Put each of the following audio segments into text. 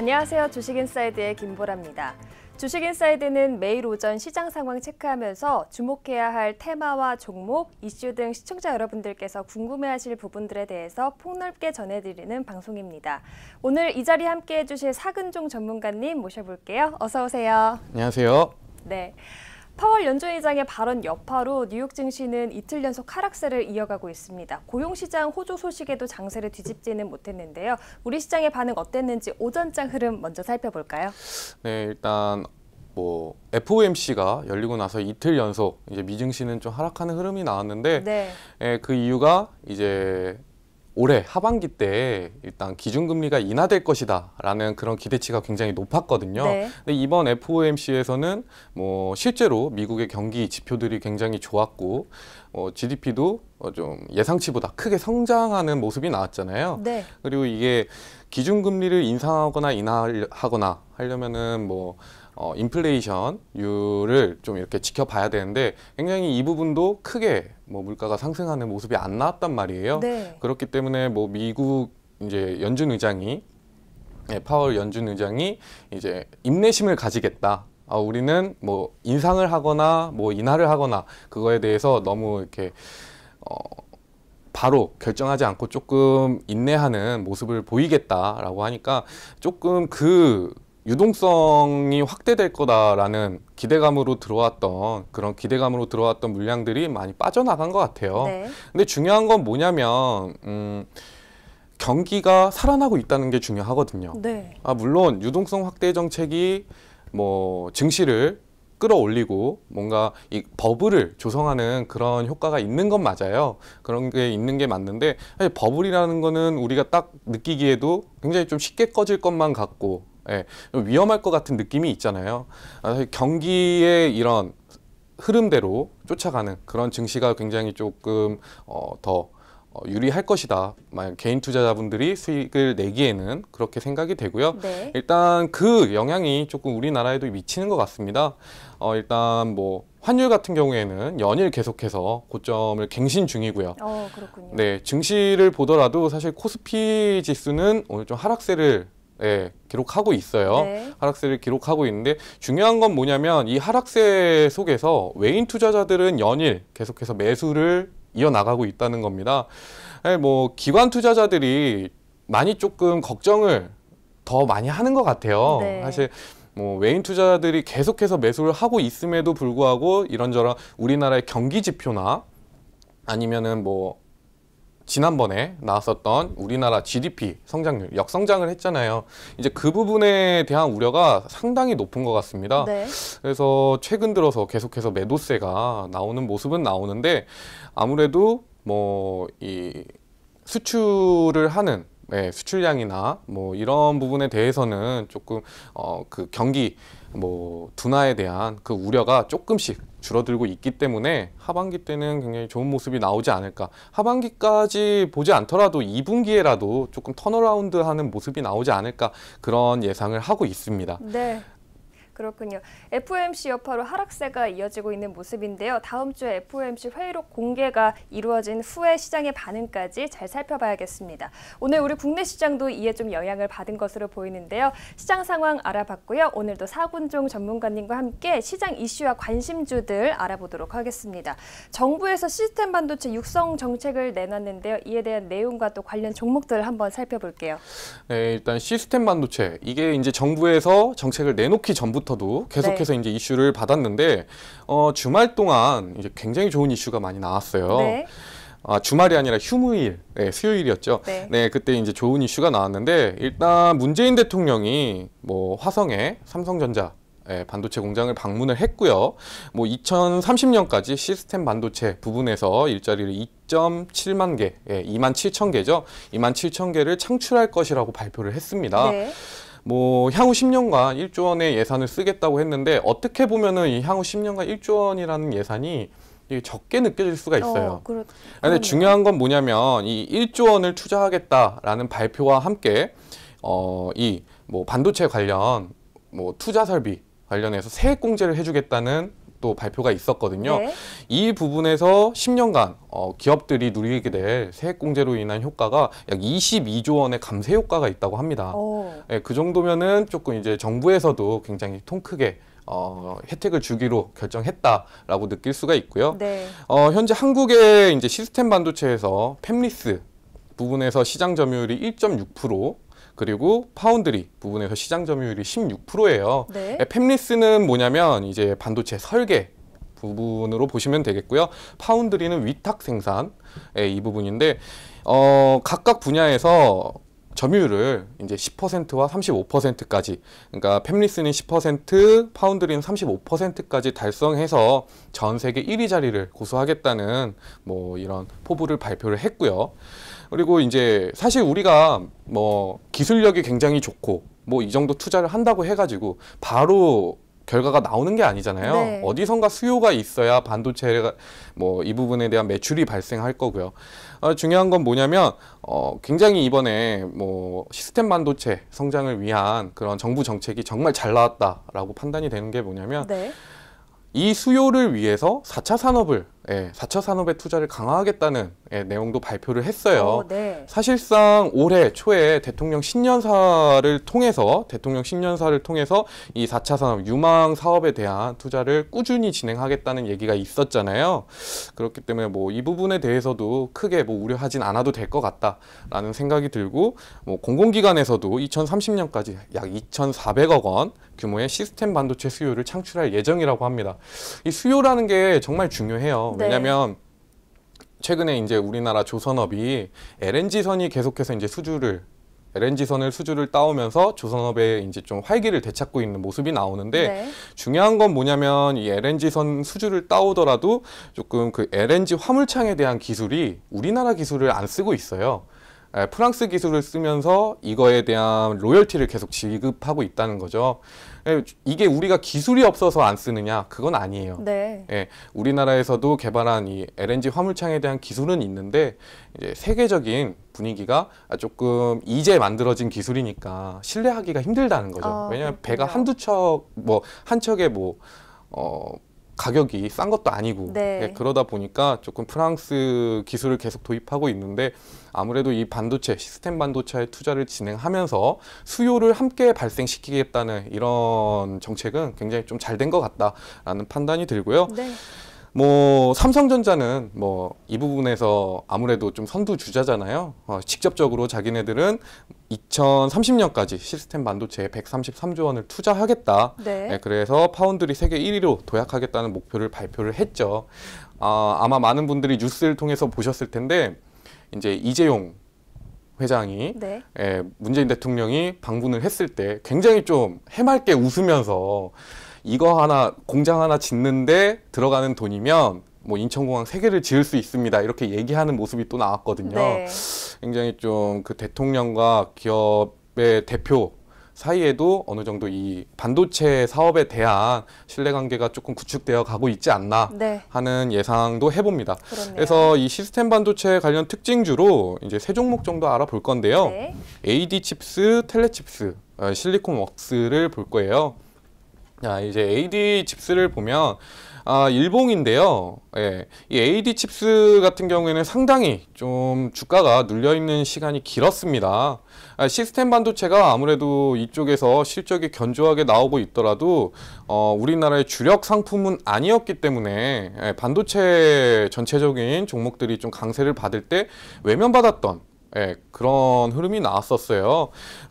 안녕하세요. 주식인사이드의 김보라입니다. 주식인사이드는 매일 오전 시장 상황 체크하면서 주목해야 할 테마와 종목, 이슈 등 시청자 여러분들께서 궁금해하실 부분들에 대해서 폭넓게 전해드리는 방송입니다. 오늘 이 자리 함께해 주실 사근종 전문가님 모셔볼게요. 어서 오세요. 안녕하세요. 네. 파월 연준의장의 발언 여파로 뉴욕 증시는 이틀 연속 하락세를 이어가고 있습니다. 고용시장 호조 소식에도 장세를 뒤집지는 못했는데요. 우리 시장의 반응 어땠는지 오전장 흐름 먼저 살펴볼까요? 네, 일단 뭐 FOMC가 열리고 나서 이틀 연속 이제 미증시는 좀 하락하는 흐름이 나왔는데 네. 예, 그 이유가 이제 올해 하반기 때 일단 기준금리가 인하될 것이다라는 그런 기대치가 굉장히 높았거든요. 네. 근데 이번 FOMC에서는 뭐 실제로 미국의 경기 지표들이 굉장히 좋았고 어, GDP도 어, 좀 예상치보다 크게 성장하는 모습이 나왔잖아요. 네. 그리고 이게 기준금리를 인상하거나 인하하거나 하려면은 뭐 어, 인플레이션율을 좀 이렇게 지켜봐야 되는데 굉장히 이 부분도 크게 뭐 물가가 상승하는 모습이 안 나왔단 말이에요. 네. 그렇기 때문에 뭐 미국 이제 연준 의장이 네, 파월 연준 의장이 이제 인내심을 가지겠다. 아, 우리는 뭐 인상을 하거나 뭐 인하를 하거나 그거에 대해서 너무 이렇게 어, 바로 결정하지 않고 조금 인내하는 모습을 보이겠다라고 하니까 조금 그 유동성이 확대될 거다라는 기대감으로 들어왔던 그런 기대감으로 들어왔던 물량들이 많이 빠져나간 것 같아요. 네. 근데 중요한 건 뭐냐면 음, 경기가 살아나고 있다는 게 중요하거든요. 네. 아, 물론 유동성 확대 정책이 뭐 증시를 끌어올리고 뭔가 이 버블을 조성하는 그런 효과가 있는 건 맞아요. 그런 게 있는 게 맞는데 사실 버블이라는 거는 우리가 딱 느끼기에도 굉장히 좀 쉽게 꺼질 것만 같고 예, 위험할 것 같은 느낌이 있잖아요. 아, 경기의 이런 흐름대로 쫓아가는 그런 증시가 굉장히 조금 어, 더 어, 유리할 것이다. 만약 개인 투자자분들이 수익을 내기에는 그렇게 생각이 되고요. 네. 일단 그 영향이 조금 우리나라에도 미치는 것 같습니다. 어, 일단 뭐 환율 같은 경우에는 연일 계속해서 고점을 갱신 중이고요. 어, 그렇군요. 네, 증시를 보더라도 사실 코스피 지수는 오늘 좀 하락세를 예, 기록하고 있어요. 네. 하락세를 기록하고 있는데 중요한 건 뭐냐면 이 하락세 속에서 외인 투자자들은 연일 계속해서 매수를 이어나가고 있다는 겁니다. 아니, 예, 뭐 기관 투자자들이 많이 조금 걱정을 더 많이 하는 것 같아요. 네. 사실 뭐 외인 투자자들이 계속해서 매수를 하고 있음에도 불구하고 이런저런 우리나라의 경기 지표나 아니면은 뭐 지난번에 나왔었던 우리나라 GDP 성장률 역성장을 했잖아요. 이제 그 부분에 대한 우려가 상당히 높은 것 같습니다. 네. 그래서 최근 들어서 계속해서 매도세가 나오는 모습은 나오는데 아무래도 뭐 이 수출을 하는 네, 수출량이나 뭐 이런 부분에 대해서는 조금 어, 그 경기 뭐 둔화에 대한 그 우려가 조금씩 줄어들고 있기 때문에 하반기 때는 굉장히 좋은 모습이 나오지 않을까 하반기까지 보지 않더라도 2분기에라도 조금 턴어라운드 하는 모습이 나오지 않을까 그런 예상을 하고 있습니다 네. 그렇군요. FOMC 여파로 하락세가 이어지고 있는 모습인데요. 다음 주에 FOMC 회의록 공개가 이루어진 후에 시장의 반응까지 잘 살펴봐야겠습니다. 오늘 우리 국내 시장도 이에 좀 영향을 받은 것으로 보이는데요. 시장 상황 알아봤고요. 오늘도 사군종 전문가님과 함께 시장 이슈와 관심주들 알아보도록 하겠습니다. 정부에서 시스템 반도체 육성 정책을 내놨는데요. 이에 대한 내용과 또 관련 종목들을 한번 살펴볼게요. 네, 일단 시스템 반도체 이게 이제 정부에서 정책을 내놓기 전부터 때부터도 계속해서 네. 이제 이슈를 받았는데 어, 주말 동안 이제 굉장히 좋은 이슈가 많이 나왔어요. 네. 아, 주말이 아니라 휴무일, 네, 수요일이었죠. 네. 네. 그때 이제 좋은 이슈가 나왔는데 일단 문재인 대통령이 뭐 화성에 삼성전자 예, 반도체 공장을 방문을 했고요. 뭐 2030년까지 시스템 반도체 부분에서 일자리를 2.7만 개, 예, 2만 7천 개죠. 2만 7천 개를 창출할 것이라고 발표를 했습니다. 네. 뭐 향후 10년간 1조 원의 예산을 쓰겠다고 했는데 어떻게 보면은 이 향후 10년간 1조 원이라는 예산이 적게 느껴질 수가 어, 있어요. 어, 그렇, 근데 중요한 건 뭐냐면 이 1조 원을 투자하겠다라는 발표와 함께 어, 이뭐 반도체 관련 뭐 투자 설비 관련해서 세액 공제를 해주겠다는 또 발표가 있었거든요. 네. 이 부분에서 10년간 어, 기업들이 누리게 될 세액 공제로 인한 효과가 약 22조 원의 감세 효과가 있다고 합니다. 예, 그 정도면은 조금 이제 정부에서도 굉장히 통 크게 어, 혜택을 주기로 결정했다라고 느낄 수가 있고요. 네. 어, 현재 한국의 이제 시스템 반도체에서 팹리스 부분에서 시장 점유율이 1.6% 그리고 파운드리 부분에서 시장 점유율이 16%예요. 네. 팹리스는 뭐냐면 이제 반도체 설계 부분으로 보시면 되겠고요. 파운드리는 위탁 생산 이 부분인데 어, 각각 분야에서 점유율을 이제 10%와 35%까지 그러니까 팹리스는 10%, 파운드리는 35%까지 달성해서 전 세계 1위 자리를 고수하겠다는 뭐 이런 포부를 발표를 했고요. 그리고 이제 사실 우리가 뭐 기술력이 굉장히 좋고 뭐 이 정도 투자를 한다고 해가지고 바로 결과가 나오는 게 아니잖아요. 네. 어디선가 수요가 있어야 반도체가 뭐 이 부분에 대한 매출이 발생할 거고요. 어, 중요한 건 뭐냐면 어, 굉장히 이번에 뭐 시스템 반도체 성장을 위한 그런 정부 정책이 정말 잘 나왔다라고 판단이 되는 게 뭐냐면 네. 이 수요를 위해서 사차 산업을 예, 4차 산업의 투자를 강화하겠다는 예, 내용도 발표를 했어요. 어, 네. 사실상 올해 초에 대통령 신년사를 통해서 대통령 신년사를 통해서 이 4차 산업 유망 사업에 대한 투자를 꾸준히 진행하겠다는 얘기가 있었잖아요. 그렇기 때문에 뭐 이 부분에 대해서도 크게 뭐 우려하진 않아도 될 것 같다라는 생각이 들고 뭐 공공기관에서도 2030년까지 약 2,400억 원 규모의 시스템 반도체 수요를 창출할 예정이라고 합니다. 이 수요라는 게 정말 중요해요. 네. 왜냐하면 최근에 이제 우리나라 조선업이 LNG선이 계속해서 이제 수주를 LNG선을 수주를 따오면서 조선업에 이제 좀 활기를 되찾고 있는 모습이 나오는데 네. 중요한 건 뭐냐면 이 LNG선 수주를 따오더라도 조금 그 LNG 화물창에 대한 기술이 우리나라 기술을 안 쓰고 있어요. 예, 프랑스 기술을 쓰면서 이거에 대한 로열티를 계속 지급하고 있다는 거죠. 예, 이게 우리가 기술이 없어서 안 쓰느냐? 그건 아니에요. 네. 예, 우리나라에서도 개발한 이 LNG 화물창에 대한 기술은 있는데 이제 세계적인 분위기가 조금 이제 만들어진 기술이니까 신뢰하기가 힘들다는 거죠. 아, 왜냐하면 그렇군요. 배가 한두 척, 뭐 한 척에 뭐 어, 가격이 싼 것도 아니고 네. 예, 그러다 보니까 조금 프랑스 기술을 계속 도입하고 있는데 아무래도 이 반도체 시스템 반도체의 투자를 진행하면서 수요를 함께 발생시키겠다는 이런 정책은 굉장히 좀 잘 된 것 같다라는 판단이 들고요. 네. 뭐 삼성전자는 뭐 이 부분에서 아무래도 좀 선두 주자잖아요. 어, 직접적으로 자기네들은 2030년까지 시스템 반도체에 133조 원을 투자하겠다. 네. 네, 그래서 파운드리 세계 1위로 도약하겠다는 목표를 발표를 했죠. 어, 아마 많은 분들이 뉴스를 통해서 보셨을 텐데 이제 이재용 회장이 네. 예, 문재인 대통령이 방문을 했을 때 굉장히 좀 해맑게 웃으면서 이거 하나 공장 하나 짓는데 들어가는 돈이면 뭐 인천공항 세 개를 지을 수 있습니다. 이렇게 얘기하는 모습이 또 나왔거든요. 네. 굉장히 좀 그 대통령과 기업의 대표 사이에도 어느 정도 이 반도체 사업에 대한 신뢰 관계가 조금 구축되어 가고 있지 않나 네. 하는 예상도 해봅니다. 그렇네요. 그래서 이 시스템 반도체 관련 특징주로 이제 세 종목 정도 알아볼 건데요. 네. AD 칩스, 텔레 칩스, 어, 실리콘 웍스를 볼 거예요. 자, 아, 이제 AD 칩스를 보면 아, 일봉인데요. 예. 이 AD 칩스 같은 경우에는 상당히 좀 주가가 눌려 있는 시간이 길었습니다. 아, 시스템 반도체가 아무래도 이쪽에서 실적이 견조하게 나오고 있더라도 어, 우리나라의 주력 상품은 아니었기 때문에 예, 반도체 전체적인 종목들이 좀 강세를 받을 때 외면받았던 네, 그런 흐름이 나왔었어요.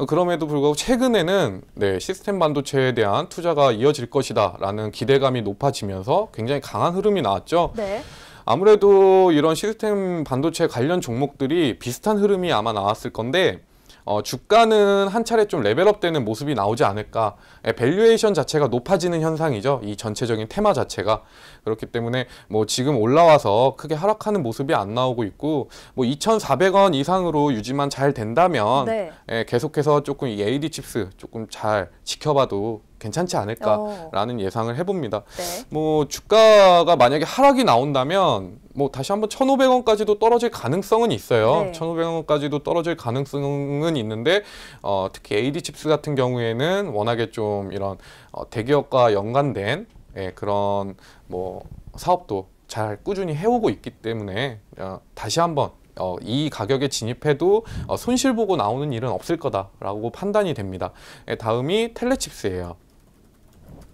그럼에도 불구하고 최근에는 네, 시스템 반도체에 대한 투자가 이어질 것이다 라는 기대감이 높아지면서 굉장히 강한 흐름이 나왔죠. 네. 아무래도 이런 시스템 반도체 관련 종목들이 비슷한 흐름이 아마 나왔을 건데 어, 주가는 한 차례 좀 레벨업되는 모습이 나오지 않을까 예, 밸류에이션 자체가 높아지는 현상이죠 이 전체적인 테마 자체가 그렇기 때문에 뭐 지금 올라와서 크게 하락하는 모습이 안 나오고 있고 뭐 2,400원 이상으로 유지만 잘 된다면 네. 예, 계속해서 조금 이 AD 칩스 조금 잘 지켜봐도 괜찮지 않을까라는 어. 예상을 해봅니다. 네. 뭐 주가가 만약에 하락이 나온다면 뭐 다시 한번 천오백 원까지도 떨어질 가능성은 있어요. 천오백 네. 원까지도 떨어질 가능성은 있는데 어, 특히 AD 칩스 같은 경우에는 워낙에 좀 이런 어, 대기업과 연관된 예, 그런 뭐 사업도 잘 꾸준히 해오고 있기 때문에 어, 다시 한번 어, 이 가격에 진입해도 어, 손실 보고 나오는 일은 없을 거다라고 판단이 됩니다. 예, 다음이 텔레칩스예요.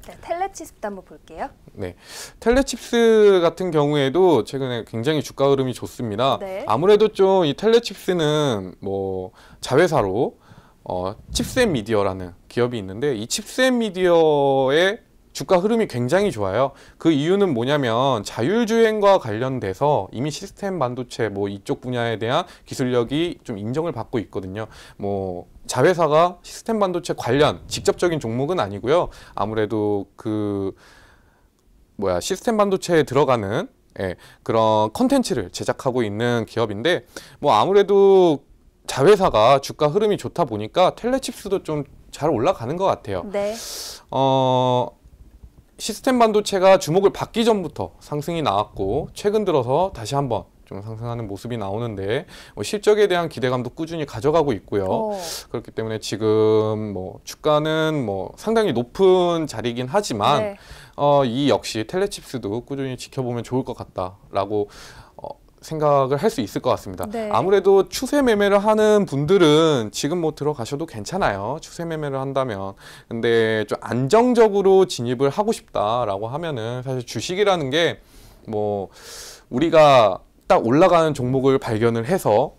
네, 텔레칩스도 한번 볼게요. 네, 텔레칩스 같은 경우에도 최근에 굉장히 주가 흐름이 좋습니다. 네. 아무래도 좀 이 텔레칩스는 뭐 자회사로 어, 칩스앤 미디어라는 기업이 있는데 이칩스앤 미디어의 주가 흐름이 굉장히 좋아요. 그 이유는 뭐냐면 자율주행과 관련돼서 이미 시스템 반도체 뭐 이쪽 분야에 대한 기술력이 좀 인정을 받고 있거든요. 뭐 자회사가 시스템 반도체 관련 직접적인 종목은 아니고요. 아무래도 그 뭐야 시스템 반도체에 들어가는 예, 그런 컨텐츠를 제작하고 있는 기업인데 뭐 아무래도 자회사가 주가 흐름이 좋다 보니까 텔레칩스도 좀 잘 올라가는 것 같아요. 네. 어 시스템 반도체가 주목을 받기 전부터 상승이 나왔고 최근 들어서 다시 한번 좀 상승하는 모습이 나오는데 뭐 실적에 대한 기대감도 꾸준히 가져가고 있고요. 오. 어. 그렇기 때문에 지금 뭐 주가는 뭐 상당히 높은 자리긴 하지만 네. 어, 이 역시 텔레칩스도 꾸준히 지켜보면 좋을 것 같다라고 생각을 할 수 있을 것 같습니다. 네. 아무래도 추세 매매를 하는 분들은 지금 뭐 들어가셔도 괜찮아요. 추세 매매를 한다면. 근데 좀 안정적으로 진입을 하고 싶다라고 하면은 사실 주식이라는 게 뭐 우리가 딱 올라가는 종목을 발견을 해서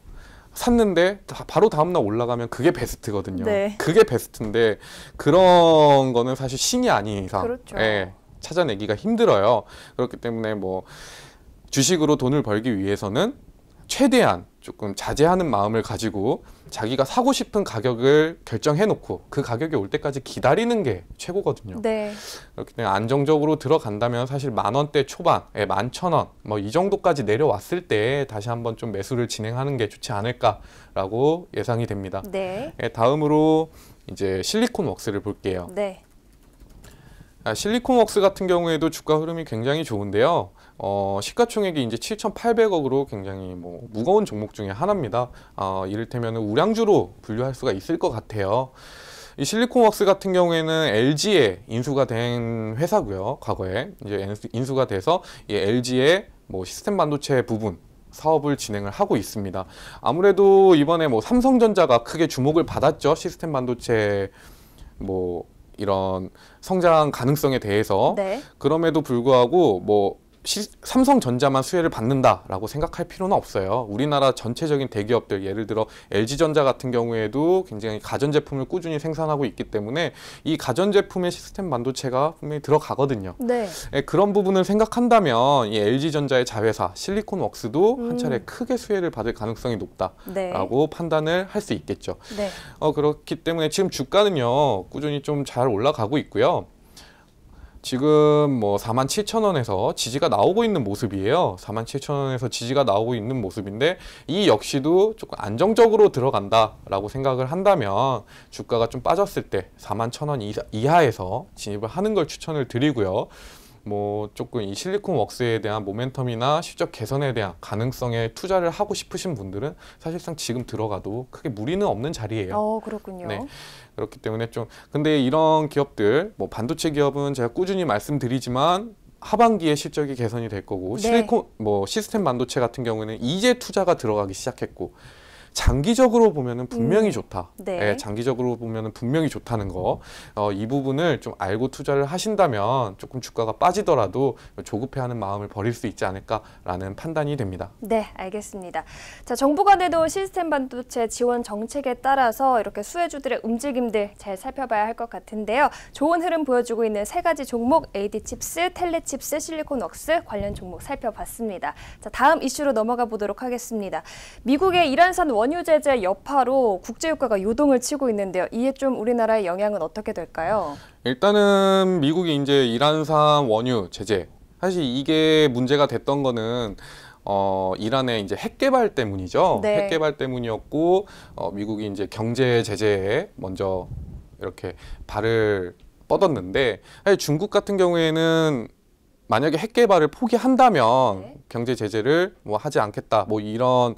샀는데 바로 다음날 올라가면 그게 베스트거든요. 네. 그게 베스트인데 그런 거는 사실 신이 아닌 이상 그렇죠. 예, 찾아내기가 힘들어요. 그렇기 때문에 뭐 주식으로 돈을 벌기 위해서는 최대한 조금 자제하는 마음을 가지고 자기가 사고 싶은 가격을 결정해 놓고 그 가격이 올 때까지 기다리는 게 최고거든요. 네. 그렇기 때문에 안정적으로 들어간다면 사실 만 원대 초반에 예, 만천 원 뭐 이 정도까지 내려왔을 때 다시 한번 좀 매수를 진행하는 게 좋지 않을까라고 예상이 됩니다. 네. 예, 다음으로 이제 실리콘웍스를 볼게요. 네. 아, 실리콘웍스 같은 경우에도 주가 흐름이 굉장히 좋은데요. 어, 시가총액이 이제 7,800억으로 굉장히 뭐 무거운 종목 중에 하나입니다. 어, 아, 이를테면 우량주로 분류할 수가 있을 것 같아요. 이 실리콘웍스 같은 경우에는 LG에 인수가 된 회사고요. 과거에 이제 인수가 돼서 이 LG의 뭐 시스템 반도체 부분 사업을 진행을 하고 있습니다. 아무래도 이번에 뭐 삼성전자가 크게 주목을 받았죠. 시스템 반도체 뭐 이런 성장 가능성에 대해서 네. 그럼에도 불구하고 뭐 시, 삼성전자만 수혜를 받는다라고 생각할 필요는 없어요. 우리나라 전체적인 대기업들 예를 들어 LG전자 같은 경우에도 굉장히 가전제품을 꾸준히 생산하고 있기 때문에 이 가전제품의 시스템 반도체가 분명히 들어가거든요. 네. 예, 그런 부분을 생각한다면 이 LG전자의 자회사 실리콘웍스도 음. 한 차례 크게 수혜를 받을 가능성이 높다라고 네. 판단을 할 수 있겠죠. 네. 어, 그렇기 때문에 지금 주가는요 꾸준히 좀 잘 올라가고 있고요. 지금 뭐 47,000원에서 지지가 나오고 있는 모습이에요. 4 7 0원에서 지지가 나오고 있는 모습인데 이 역시도 조금 안정적으로 들어간다라고 생각을 한다면 주가가 좀 빠졌을 때 41,000원 이하에서 진입을 하는 걸 추천을 드리고요. 뭐 조금 이 실리콘 웍스에 대한 모멘텀이나 실적 개선에 대한 가능성에 투자를 하고 싶으신 분들은 사실상 지금 들어가도 크게 무리는 없는 자리예요. 어, 그렇군요. 네. 그렇기 때문에 좀 근데 이런 기업들 뭐 반도체 기업은 제가 꾸준히 말씀드리지만 하반기에 실적이 개선이 될 거고 네. 실리콘 뭐 시스템 반도체 같은 경우에는 이제 투자가 들어가기 시작했고 장기적으로 보면은 분명히 음. 좋다. 네. 네, 장기적으로 보면은 분명히 좋다는 거. 어, 이 부분을 좀 알고 투자를 하신다면 조금 주가가 빠지더라도 조급해하는 마음을 버릴 수 있지 않을까라는 판단이 됩니다. 네, 알겠습니다. 자, 정부가 내놓은 시스템 반도체 지원 정책에 따라서 이렇게 수혜주들의 움직임들 잘 살펴봐야 할 것 같은데요. 좋은 흐름 보여주고 있는 세 가지 종목 AD 칩스, 텔레 칩스, 실리콘 웍스 관련 종목 살펴봤습니다. 자, 다음 이슈로 넘어가 보도록 하겠습니다. 미국의 이란산 원 원유 제재 여파로 국제유가가 요동을 치고 있는데요. 이에 좀 우리나라의 영향은 어떻게 될까요? 일단은 미국이 이제 이란산 원유 제재. 사실 이게 문제가 됐던 거는 어, 이란의 이제 핵 개발 때문이죠. 네. 핵 개발 때문이었고 어, 미국이 이제 경제 제재에 먼저 이렇게 발을 뻗었는데 사실 중국 같은 경우에는 만약에 핵 개발을 포기한다면 네. 경제 제재를 뭐 하지 않겠다 뭐 이런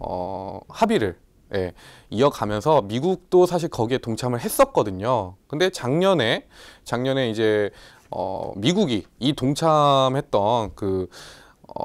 어, 합의를 예, 이어가면서 미국도 사실 거기에 동참을 했었거든요. 근데 작년에 작년에 이제 어, 미국이 이 동참했던 그 어,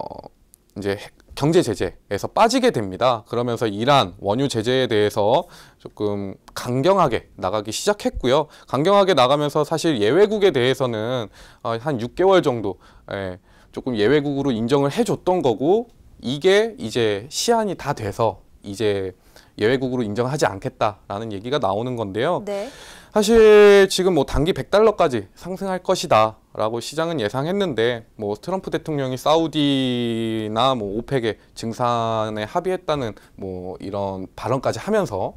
이제 경제 제재에서 빠지게 됩니다. 그러면서 이란 원유 제재에 대해서 조금 강경하게 나가기 시작했고요. 강경하게 나가면서 사실 예외국에 대해서는 어, 한 6개월 정도 예, 조금 예외국으로 인정을 해줬던 거고 이게 이제 시안이 다 돼서 이제 예외국으로 인정하지 않겠다라는 얘기가 나오는 건데요. 네. 사실 지금 뭐 단기 100달러까지 상승할 것이다 라고 시장은 예상했는데 뭐 트럼프 대통령이 사우디나 뭐 오펙의 증산에 합의했다는 뭐 이런 발언까지 하면서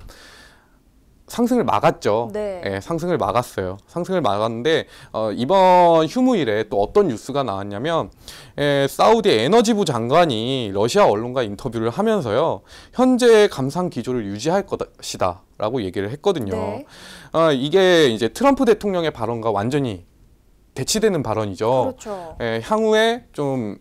상승을 막았죠. 네. 예, 상승을 막았어요. 상승을 막았는데 어, 이번 휴무일에 또 어떤 뉴스가 나왔냐면 예, 사우디 에너지부 장관이 러시아 언론과 인터뷰를 하면서요. 현재 감상 기조를 유지할 것이다라고 얘기를 했거든요. 네. 어, 이게 이제 트럼프 대통령의 발언과 완전히 대치되는 발언이죠. 그렇죠. 예, 향후에 좀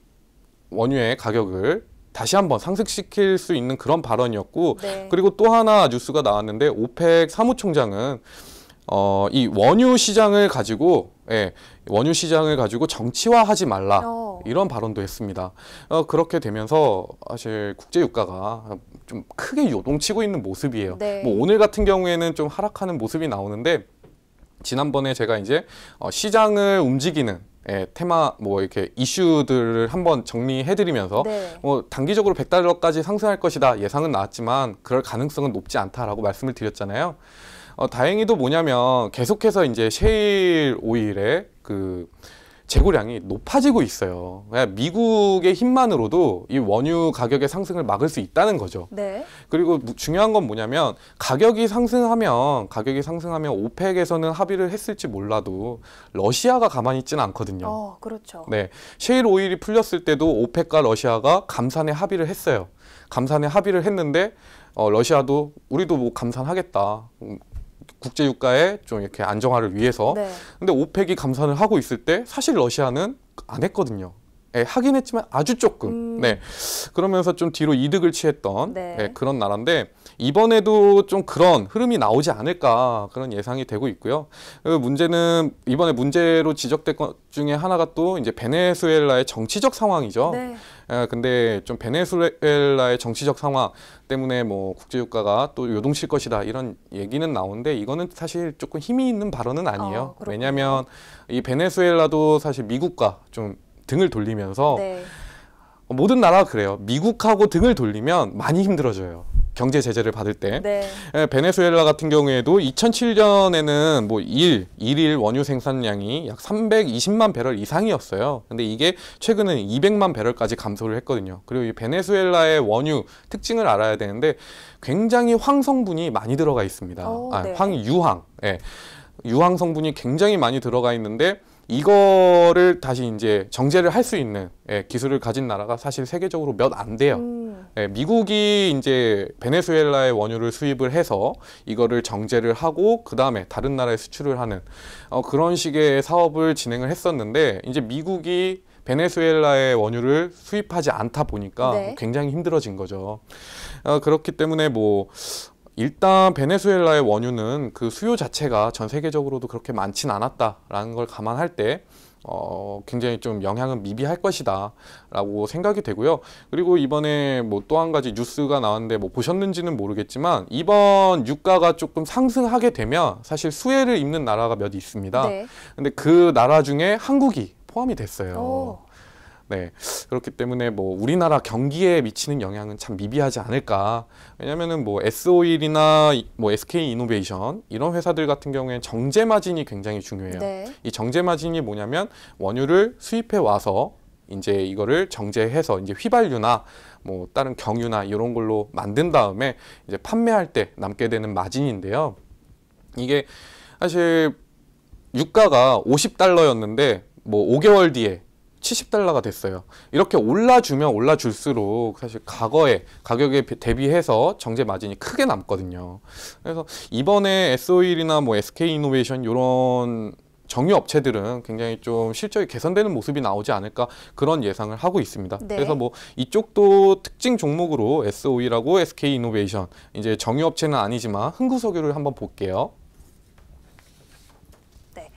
원유의 가격을 다시 한번 상승시킬 수 있는 그런 발언이었고 네. 그리고 또 하나 뉴스가 나왔는데 오펙 사무총장은 어, 이 원유 시장을 가지고 예, 원유 시장을 가지고 정치화하지 말라 어. 이런 발언도 했습니다. 어, 그렇게 되면서 사실 국제 유가가 좀 크게 요동치고 있는 모습이에요. 네. 뭐 오늘 같은 경우에는 좀 하락하는 모습이 나오는데 지난번에 제가 이제 어, 시장을 움직이는 예, 테마 뭐 이렇게 이슈들을 한번 정리해드리면서 네. 뭐 단기적으로 100달러까지 상승할 것이다 예상은 나왔지만 그럴 가능성은 높지 않다라고 말씀을 드렸잖아요. 어, 다행히도 뭐냐면 계속해서 이제 셰일 오일의 그 재고량이 높아지고 있어요. 그러니까 미국의 힘만으로도 이 원유 가격의 상승을 막을 수 있다는 거죠. 네. 그리고 중요한 건 뭐냐면 가격이 상승하면 가격이 상승하면 오펙에서는 합의를 했을지 몰라도 러시아가 가만히 있지는 않거든요. 어, 그렇죠. 네. 셰일 오일이 풀렸을 때도 오펙과 러시아가 감산에 합의를 했어요. 감산에 합의를 했는데 어, 러시아도 우리도 뭐 감산하겠다. 음, 국제 유가에좀 이렇게 안정화를 위해서. 네. 근데 오펙이 감산을 하고 있을 때 사실 러시아는 안 했거든요. 예, 하긴 했지만 아주 조금. 음. 네. 그러면서 좀 뒤로 이득을 취했던 네. 예, 그런 나라인데 이번에도 좀 그런 흐름이 나오지 않을까 그런 예상이 되고 있고요. 문제는 이번에 문제로 지적된 것 중에 하나가 또 이제 베네수엘라의 정치적 상황이죠. 네. 예, 근데 좀 베네수엘라의 정치적 상황 때문에 뭐 국제유가가 또 요동칠 것이다 이런 얘기는 나오는데 이거는 사실 조금 힘이 있는 발언은 아니에요. 어, 왜냐하면 이 베네수엘라도 사실 미국과 좀 등을 돌리면서 네. 모든 나라가 그래요. 미국하고 등을 돌리면 많이 힘들어져요. 경제 제재를 받을 때 네. 예, 베네수엘라 같은 경우에도 2007년에는 뭐 일, 일일 원유 생산량이 약 320만 배럴 이상이었어요. 근데 이게 최근은 200만 배럴까지 감소를 했거든요. 그리고 이 베네수엘라의 원유 특징을 알아야 되는데 굉장히 황 성분이 많이 들어가 있습니다. 오, 아, 네. 황 유황. 예. 유황 성분이 굉장히 많이 들어가 있는데 이거를 다시 이제 정제를 할 수 있는 예, 기술을 가진 나라가 사실 세계적으로 몇 안 돼요. 음. 예, 미국이 이제 베네수엘라의 원유를 수입을 해서 이거를 정제를 하고 그 다음에 다른 나라에 수출을 하는 어, 그런 식의 사업을 진행을 했었는데 이제 미국이 베네수엘라의 원유를 수입하지 않다 보니까 네. 굉장히 힘들어진 거죠. 어, 그렇기 때문에 뭐 일단 베네수엘라의 원유는 그 수요 자체가 전 세계적으로도 그렇게 많진 않았다라는 걸 감안할 때 어, 굉장히 좀 영향은 미비할 것이다 라고 생각이 되고요. 그리고 이번에 뭐 또 한 가지 뉴스가 나왔는데 뭐 보셨는지는 모르겠지만 이번 유가가 조금 상승하게 되면 사실 수혜를 입는 나라가 몇 있습니다. 네. 근데 그 나라 중에 한국이 포함이 됐어요. 오. 네. 그렇기 때문에 뭐 우리나라 경기에 미치는 영향은 참 미비하지 않을까. 왜냐면은 뭐 SO일이나 뭐 SK 이노베이션 이런 회사들 같은 경우에는 정제 마진이 굉장히 중요해요. 네. 이 정제 마진이 뭐냐면 원유를 수입해 와서 이제 이거를 정제해서 이제 휘발유나 뭐 다른 경유나 이런 걸로 만든 다음에 이제 판매할 때 남게 되는 마진인데요. 이게 사실 유가가 50달러였는데 뭐 5개월 뒤에 70달러가 됐어요. 이렇게 올라주면 올라줄수록 사실 과거에 가격에 대비해서 정제 마진이 크게 남거든요. 그래서 이번에 SO일이나 뭐 SK이노베이션 이런 정유 업체들은 굉장히 좀 실적이 개선되는 모습이 나오지 않을까 그런 예상을 하고 있습니다. 네. 그래서 뭐 이쪽도 특징 종목으로 SOE라고 SK 이노베이션 이제 정유 업체는 아니지만 흥구석유를 한번 볼게요. 네,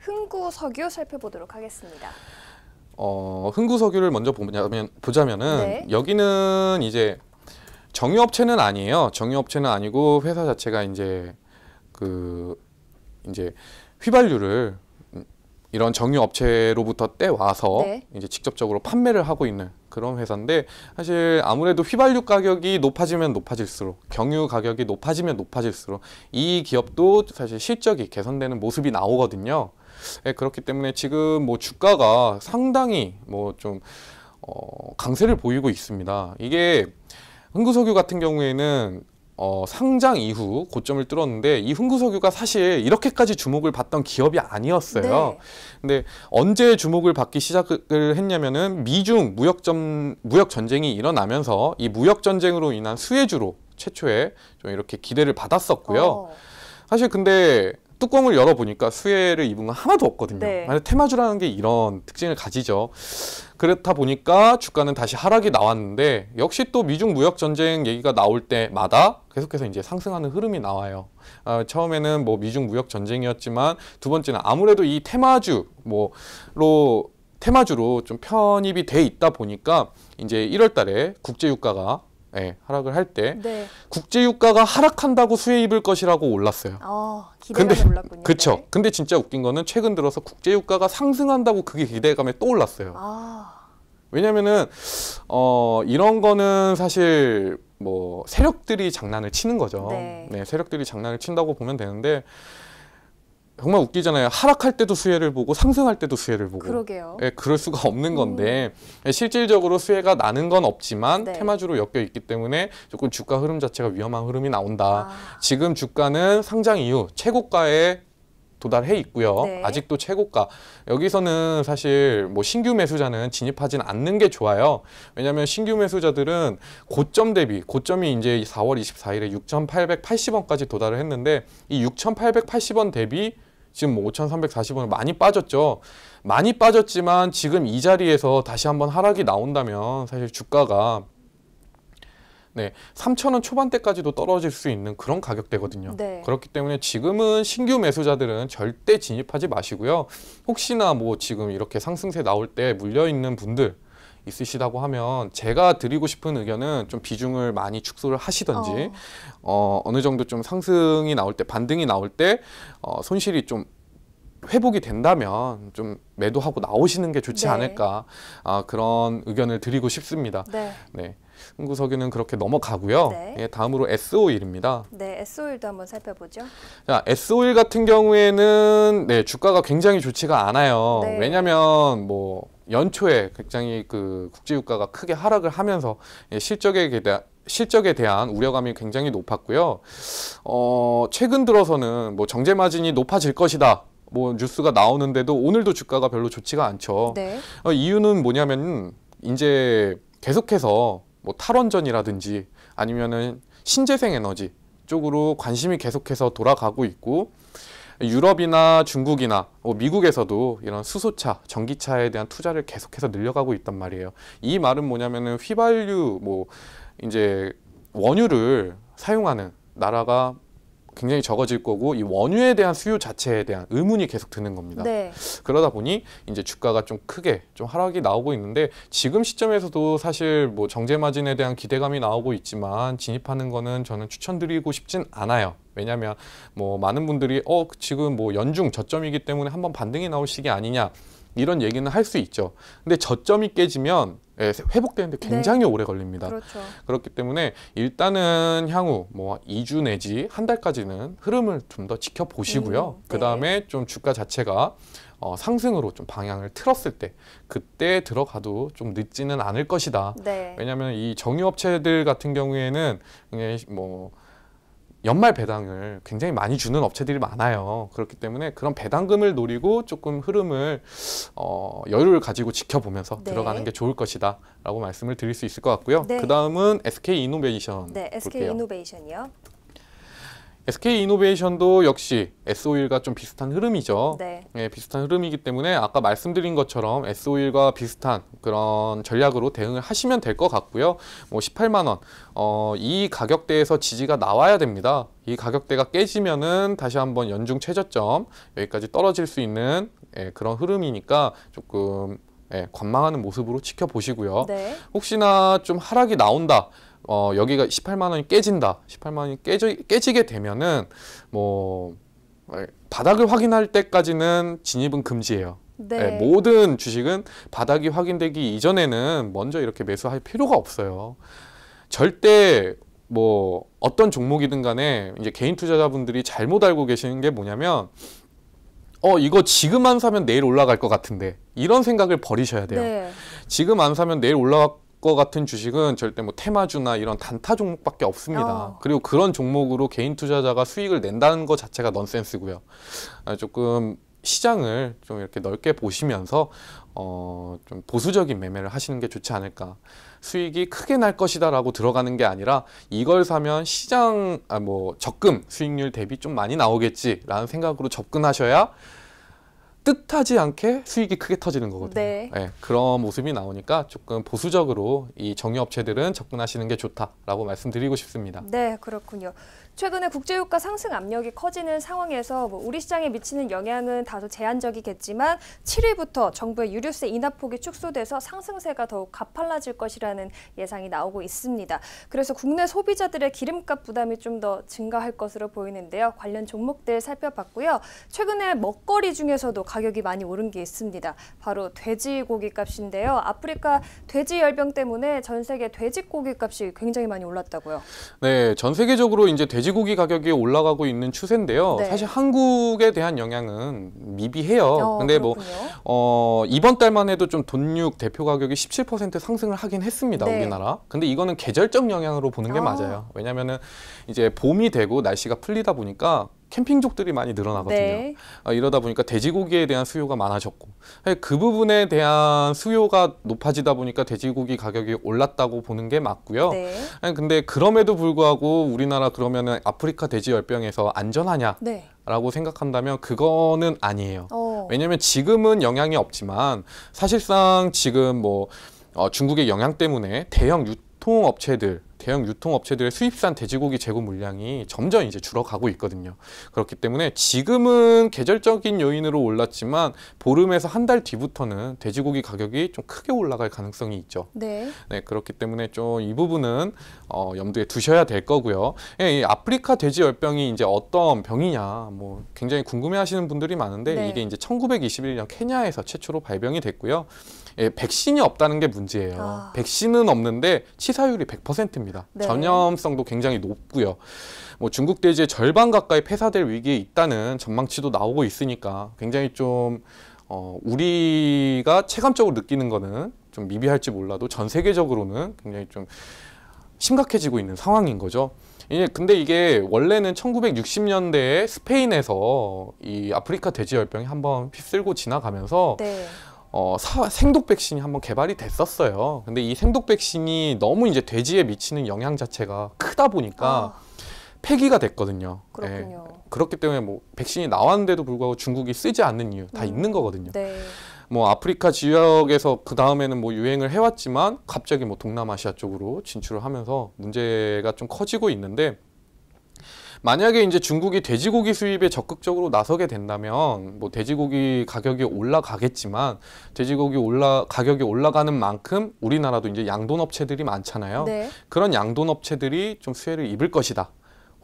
흥구석유 살펴보도록 하겠습니다. 어, 흥구석유를 먼저 보자면, 보자면은 네. 여기는 이제 정유업체는 아니에요. 정유업체는 아니고 회사 자체가 이제 그 이제 휘발유를 이런 정유업체로부터 떼와서 네. 이제 직접적으로 판매를 하고 있는 그런 회사인데 사실 아무래도 휘발유 가격이 높아지면 높아질수록 경유 가격이 높아지면 높아질수록 이 기업도 사실 실적이 개선되는 모습이 나오거든요. 예, 그렇기 때문에 지금 뭐 주가가 상당히 뭐좀 어, 강세를 보이고 있습니다. 이게 흥구석유 같은 경우에는 어, 상장 이후 고점을 뚫었는데 이 흥구석유가 사실 이렇게까지 주목을 받던 기업이 아니었어요. 네. 근데 언제 주목을 받기 시작을 했냐면은 미중 무역점 무역 전쟁이 일어나면서 이 무역 전쟁으로 인한 수혜주로 최초에 좀 이렇게 기대를 받았었고요. 어. 사실 근데 뚜껑을 열어보니까 수혜를 입은 건 하나도 없거든요. 네. 테마주라는 게 이런 특징을 가지죠. 그렇다 보니까 주가는 다시 하락이 나왔는데 역시 또 미중 무역 전쟁 얘기가 나올 때마다 계속해서 이제 상승하는 흐름이 나와요. 어, 처음에는 뭐 미중 무역 전쟁이었지만 두 번째는 아무래도 이 테마주 뭐로 테마주로 좀 편입이 돼 있다 보니까 이제 1월 달에 국제 유가가 예, 네, 하락을 할 때 국제 유가가 하락한다고 수혜 입을 것이라고 올랐어요. 어, 기대감이 근데, 올랐군요. 그렇죠. 근데 진짜 웃긴 거는 최근 들어서 국제 유가가 상승한다고 그게 기대감에 또 올랐어요. 아. 왜냐면은 어 이런 거는 사실 뭐 세력들이 장난을 치는 거죠. 네. 네. 세력들이 장난을 친다고 보면 되는데 정말 웃기잖아요. 하락할 때도 수혜를 보고 상승할 때도 수혜를 보고. 그러게요. 예, 그럴 수가 없는 음. 건데 음. 실질적으로 수혜가 나는 건 없지만 네. 테마주로 엮여 있기 때문에 조금 주가 흐름 자체가 위험한 흐름이 나온다. 아. 지금 주가는 상장 이후 최고가에 도달해 있고요. 네. 아직도 최고가. 여기서는 사실 뭐 신규 매수자는 진입하지는 않는 게 좋아요. 왜냐하면 신규 매수자들은 고점 대비 고점이 이제 4월 24일에 6,880원까지 도달을 했는데 이 6,880원 대비 지금 뭐 5,340원 많이 빠졌죠. 많이 빠졌지만 지금 이 자리에서 다시 한번 하락이 나온다면 사실 주가가 네, 3,000원 초반대까지도 떨어질 수 있는 그런 가격대거든요. 네. 그렇기 때문에 지금은 신규 매수자들은 절대 진입하지 마시고요. 혹시나 뭐 지금 이렇게 상승세 나올 때 물려 있는 분들 있으시다고 하면 제가 드리고 싶은 의견은 좀 비중을 많이 축소를 하시던지 어. 어, 어느 정도 좀 상승이 나올 때 반등이 나올 때 어, 손실이 좀 회복이 된다면 좀 매도하고 나오시는 게 좋지 네. 않을까 아, 그런 의견을 드리고 싶습니다. 네. 네. 흥구석유는 그렇게 넘어가고요. 네. 예, 다음으로 SO1입니다. 네, SO1도 한번 살펴보죠. 자, SO1 같은 경우에는 네, 주가가 굉장히 좋지가 않아요. 네. 왜냐하면 뭐 연초에 굉장히 그 국제유가가 크게 하락을 하면서 예, 실적에 대한 실적에 대한 우려감이 굉장히 높았고요. 어, 최근 들어서는 뭐 정제 마진이 높아질 것이다. 뭐 뉴스가 나오는데도 오늘도 주가가 별로 좋지가 않죠. 네. 어, 이유는 뭐냐면 이제 계속해서 뭐 탈원전이라든지 아니면은 신재생 에너지 쪽으로 관심이 계속해서 돌아가고 있고 유럽이나 중국이나 뭐 미국에서도 이런 수소차, 전기차에 대한 투자를 계속해서 늘려가고 있단 말이에요. 이 말은 뭐냐면은 휘발유 뭐 이제 원유를 사용하는 나라가 굉장히 적어질 거고 이 원유에 대한 수요 자체에 대한 의문이 계속 드는 겁니다. 네. 그러다 보니 이제 주가가 좀 크게 좀 하락이 나오고 있는데 지금 시점에서도 사실 뭐 정제 마진에 대한 기대감이 나오고 있지만 진입하는 거는 저는 추천드리고 싶진 않아요. 왜냐하면 뭐 많은 분들이 어 지금 뭐 연중 저점이기 때문에 한번 반등이 나올 시기 아니냐 이런 얘기는 할 수 있죠. 근데 저점이 깨지면 예, 회복되는데 네. 굉장히 네. 오래 걸립니다. 그렇죠. 그렇기 때문에 일단은 향후 뭐 2주 내지 한 달까지는 흐름을 좀 더 지켜보시고요. 음, 네. 그다음에 좀 주가 자체가 어, 상승으로 좀 방향을 틀었을 때 그때 들어가도 좀 늦지는 않을 것이다. 네. 왜냐하면 이 정유업체들 같은 경우에는 뭐 연말 배당을 굉장히 많이 주는 업체들이 많아요. 그렇기 때문에 그런 배당금을 노리고 조금 흐름을 어, 여유를 가지고 지켜보면서 네. 들어가는 게 좋을 것이다 라고 말씀을 드릴 수 있을 것 같고요. 네. 그 다음은 SK 이노베이션 네, SK 볼게요. 이노베이션이요. SK 이노베이션도 역시 S51과 좀 비슷한 흐름이죠. 네. 예, 비슷한 흐름이기 때문에 아까 말씀드린 것처럼 S51과 비슷한 그런 전략으로 대응을 하시면 될 것 같고요. 뭐 18만 원, 어, 이 가격대에서 지지가 나와야 됩니다. 이 가격대가 깨지면은 다시 한번 연중 최저점 여기까지 떨어질 수 있는 예, 그런 흐름이니까 조금 예, 관망하는 모습으로 지켜보시고요. 네. 혹시나 좀 하락이 나온다. 어, 여기가 18만 원이 깨진다. 18만 원이 깨져, 깨지게 되면은 뭐 어, 바닥을 확인할 때까지는 진입은 금지예요. 네. 네, 모든 주식은 바닥이 확인되기 이전에는 먼저 이렇게 매수할 필요가 없어요. 절대 뭐 어떤 종목이든 간에 이제 개인 투자자분들이 잘못 알고 계시는 게 뭐냐면 어 이거 지금 안 사면 내일 올라갈 것 같은데 이런 생각을 버리셔야 돼요. 네. 지금 안 사면 내일 올라갈 것 같은 주식은 절대 뭐 테마주나 이런 단타 종목밖에 없습니다. 어. 그리고 그런 종목으로 개인 투자자가 수익을 낸다는 것 자체가 넌센스고요. 아, 조금 시장을 좀 이렇게 넓게 보시면서 어, 좀 보수적인 매매를 하시는 게 좋지 않을까. 수익이 크게 날 것이다라고 들어가는 게 아니라 이걸 사면 시장 아, 뭐 적금 수익률 대비 좀 많이 나오겠지라는 생각으로 접근하셔야 뜻하지 않게 수익이 크게 터지는 거거든요. 네. 네, 그런 모습이 나오니까 조금 보수적으로 이 정유업체들은 접근하시는 게 좋다라고 말씀드리고 싶습니다. 네, 그렇군요. 최근에 국제유가 상승 압력이 커지는 상황에서 뭐 우리 시장에 미치는 영향은 다소 제한적이겠지만 7일부터 정부의 유류세 인하폭이 축소돼서 상승세가 더욱 가팔라질 것이라는 예상이 나오고 있습니다. 그래서 국내 소비자들의 기름값 부담이 좀 더 증가할 것으로 보이는데요. 관련 종목들 살펴봤고요. 최근에 먹거리 중에서도 가격이 많이 오른 게 있습니다. 바로 돼지고기 값인데요. 아프리카 돼지 열병 때문에 전 세계 돼지고기 값이 굉장히 많이 올랐다고요. 네, 전 세계적으로 이제 돼지 돼지고기 가격이 올라가고 있는 추세인데요. 네. 사실 한국에 대한 영향은 미비해요. 어, 근데 뭐 어, 이번 달만 해도 좀 돈육 대표 가격이 17% 상승을 하긴 했습니다. 네. 우리나라. 근데 이거는 계절적 영향으로 보는 게 아. 맞아요. 왜냐면은 이제 봄이 되고 날씨가 풀리다 보니까 캠핑족들이 많이 늘어나거든요. 네. 아, 이러다 보니까 돼지고기에 대한 수요가 많아졌고 그 부분에 대한 수요가 높아지다 보니까 돼지고기 가격이 올랐다고 보는 게 맞고요. 네. 아니, 근데 그럼에도 불구하고 우리나라 그러면 아프리카 돼지 열병에서 안전하냐? 네. 라고 생각한다면 그거는 아니에요. 어. 왜냐면 하 지금은 영향이 없지만 사실상 지금 뭐 어, 중국의 영향 때문에 대형 유통업체들 대형 유통업체들의 수입산 돼지고기 재고 물량이 점점 이제 줄어가고 있거든요. 그렇기 때문에 지금은 계절적인 요인으로 올랐지만 보름에서 한 달 뒤부터는 돼지고기 가격이 좀 크게 올라갈 가능성이 있죠. 네. 네 그렇기 때문에 좀 이 부분은 어, 염두에 두셔야 될 거고요. 예, 이 아프리카 돼지열병이 이제 어떤 병이냐 뭐 굉장히 궁금해하시는 분들이 많은데 네. 이게 이제 1921년 케냐에서 최초로 발병이 됐고요. 예, 백신이 없다는 게 문제예요. 아. 백신은 없는데 치사율이 100%입니다. 네. 전염성도 굉장히 높고요. 뭐 중국 대지의 절반 가까이 폐사될 위기에 있다는 전망치도 나오고 있으니까 굉장히 좀 어, 우리가 체감적으로 느끼는 거는 좀 미비할지 몰라도 전 세계적으로는 굉장히 좀 심각해지고 있는 상황인 거죠. 근데 이게 원래는 1960년대에 스페인에서 이 아프리카 돼지열병이 한번 휩쓸고 지나가면서 네. 어, 사, 생독 백신이 한번 개발이 됐었어요. 근데 이 생독 백신이 너무 이제 돼지에 미치는 영향 자체가 크다 보니까 아. 폐기가 됐거든요. 예, 그렇군요. 예, 그렇기 때문에 뭐 백신이 나왔는데도 불구하고 중국이 쓰지 않는 이유 다 음. 있는 거거든요. 네. 뭐 아프리카 지역에서 그 다음에는 뭐 유행을 해왔지만 갑자기 뭐 동남아시아 쪽으로 진출을 하면서 문제가 좀 커지고 있는데 만약에 이제 중국이 돼지고기 수입에 적극적으로 나서게 된다면 뭐 돼지고기 가격이 올라가겠지만 돼지고기 올라 가격이 올라가는 만큼 우리나라도 이제 양돈 업체들이 많잖아요. 네. 그런 양돈 업체들이 좀 수혜를 입을 것이다.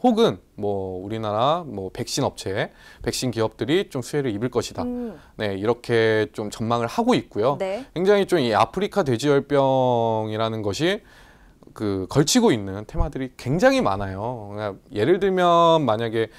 혹은 뭐 우리나라 뭐 백신 업체, 백신 기업들이 좀 수혜를 입을 것이다. 음. 네 이렇게 좀 전망을 하고 있고요. 네. 굉장히 좀 이 아프리카 돼지열병이라는 것이 그 걸치고 있는 테마들이 굉장히 많아요. 그러니까 예를 들면 만약에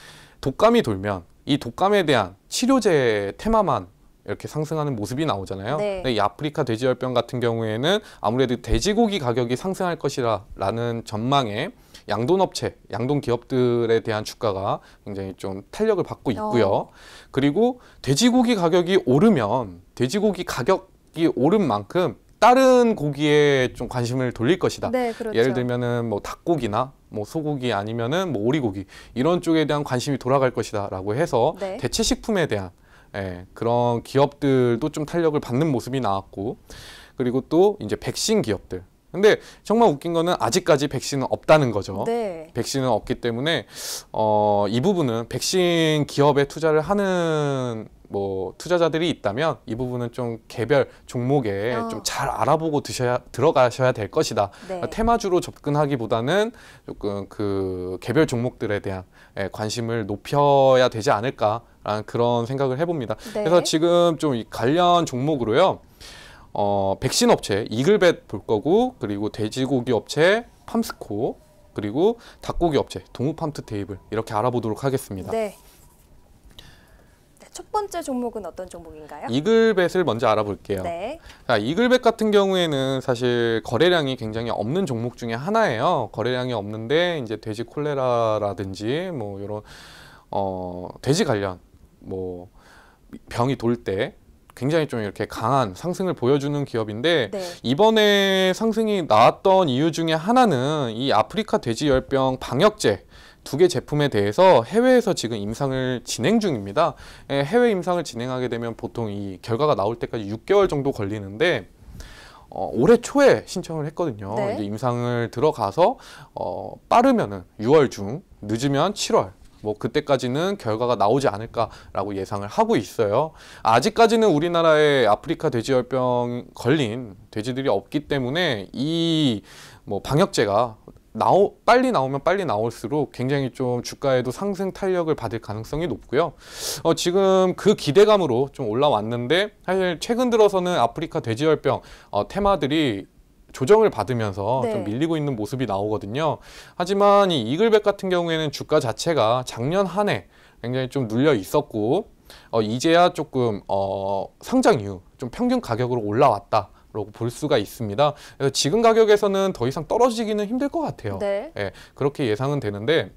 독감이 돌면 이 독감에 대한 치료제 테마만 이렇게 상승하는 모습이 나오잖아요. 네. 이 아프리카 돼지열병 같은 경우에는 아무래도 돼지고기 가격이 상승할 것이라는 전망에 양돈업체, 양돈기업들에 대한 주가가 굉장히 좀 탄력을 받고 있고요. 어. 그리고 돼지고기 가격이 오르면 돼지고기 가격이 오른 만큼 다른 고기에 좀 관심을 돌릴 것이다. 네, 그렇죠. 예를 들면은 뭐 닭고기나 뭐 소고기 아니면은 뭐 오리고기 이런 쪽에 대한 관심이 돌아갈 것이다라고 해서 네. 대체 식품에 대한 예, 그런 기업들도 좀 탄력을 받는 모습이 나왔고 그리고 또 이제 백신 기업들 근데 정말 웃긴 거는 아직까지 백신은 없다는 거죠. 네. 백신은 없기 때문에 어, 이 부분은 백신 기업에 투자를 하는 뭐 투자자들이 있다면 이 부분은 좀 개별 종목에 어. 아. 좀잘 알아보고 드셔야 들어가셔야 될 것이다. 네. 그러니까 테마주로 접근하기보다는 조금 그 개별 종목들에 대한 예, 관심을 높여야 되지 않을까라는 그런 생각을 해봅니다. 네. 그래서 지금 좀 관련 종목으로요. 어, 백신 업체 이글벳 볼 거고 그리고 돼지고기 업체 팜스코 그리고 닭고기 업체 동우팜트 테이블 이렇게 알아보도록 하겠습니다. 네. 네. 첫 번째 종목은 어떤 종목인가요? 이글벳을 먼저 알아볼게요. 네. 자, 이글벳 같은 경우에는 사실 거래량이 굉장히 없는 종목 중에 하나예요. 거래량이 없는데 이제 돼지 콜레라라든지 뭐 이런 어, 돼지 관련 뭐 병이 돌때 굉장히 좀 이렇게 강한 상승을 보여주는 기업인데 네. 이번에 상승이 나왔던 이유 중에 하나는 이 아프리카 돼지열병 방역제 두 개 제품에 대해서 해외에서 지금 임상을 진행 중입니다. 예, 해외 임상을 진행하게 되면 보통 이 결과가 나올 때까지 6개월 정도 걸리는데 어, 올해 초에 신청을 했거든요. 네. 이제 임상을 들어가서 어, 빠르면은 6월 중, 늦으면 7월 뭐 그때까지는 결과가 나오지 않을까라고 예상을 하고 있어요. 아직까지는 우리나라에 아프리카 돼지열병 걸린 돼지들이 없기 때문에 이 뭐 방역제가 나오, 빨리 나오면 빨리 나올수록 굉장히 좀 주가에도 상승 탄력을 받을 가능성이 높고요. 어, 지금 그 기대감으로 좀 올라왔는데 사실 최근 들어서는 아프리카 돼지열병 어, 테마들이 조정을 받으면서 네. 좀 밀리고 있는 모습이 나오거든요. 하지만 이 이글백 같은 경우에는 주가 자체가 작년 한 해 굉장히 좀 눌려 있었고 어, 이제야 조금 어, 상장 이후 좀 평균 가격으로 올라왔다. 라고 볼 수가 있습니다. 그래서 지금 가격에서는 더 이상 떨어지기는 힘들 것 같아요. 네. 예, 그렇게 예상은 되는데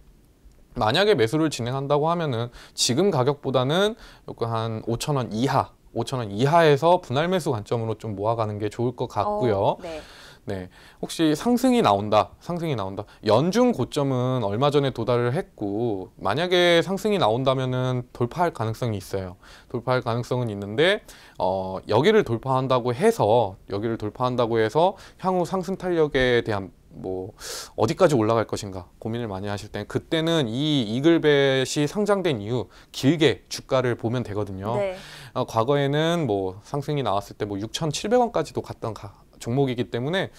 만약에 매수를 진행한다고 하면은 지금 가격보다는 조금 한 5천 원 이하 5천 원 이하에서 분할 매수 관점으로 좀 모아가는 게 좋을 것 같고요. 어, 네. 네. 혹시 상승이 나온다, 상승이 나온다. 연중 고점은 얼마 전에 도달을 했고, 만약에 상승이 나온다면은 돌파할 가능성이 있어요. 돌파할 가능성은 있는데, 어, 여기를 돌파한다고 해서, 여기를 돌파한다고 해서 향후 상승 탄력에 대한 뭐 어디까지 올라갈 것인가 고민을 많이 하실 때 그때는 이 이글벳이 상장된 이후 길게 주가를 보면 되거든요. 네. 어, 과거에는 뭐 상승이 나왔을 때뭐 6,700원까지도 갔던 가, 종목이기 때문에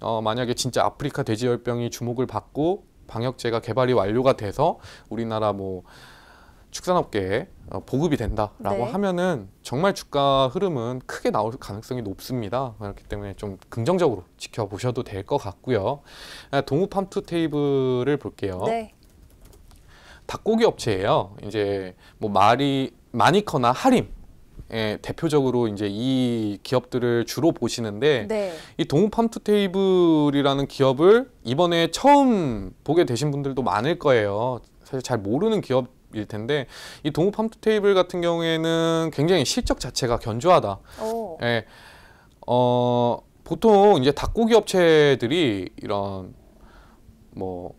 어, 만약에 진짜 아프리카 돼지열병이 주목을 받고 방역제가 개발이 완료가 돼서 우리나라 뭐 축산업계에 어, 보급이 된다라고 네. 하면은 정말 주가 흐름은 크게 나올 가능성이 높습니다. 그렇기 때문에 좀 긍정적으로 지켜보셔도 될 것 같고요. 아, 동우팜투 테이블을 볼게요. 네. 닭고기 업체예요. 이제 뭐 말이 마니 커나 할인 예, 대표적으로 이제 이 기업들을 주로 보시는데 네. 이 동우 팜투 테이블이라는 기업을 이번에 처음 보게 되신 분들도 많을 거예요. 사실 잘 모르는 기업 일 텐데 이 동우 팜투 테이블 같은 경우에는 굉장히 실적 자체가 견조하다. 예. 어, 보통 이제 닭고기 업체들이 이런 뭐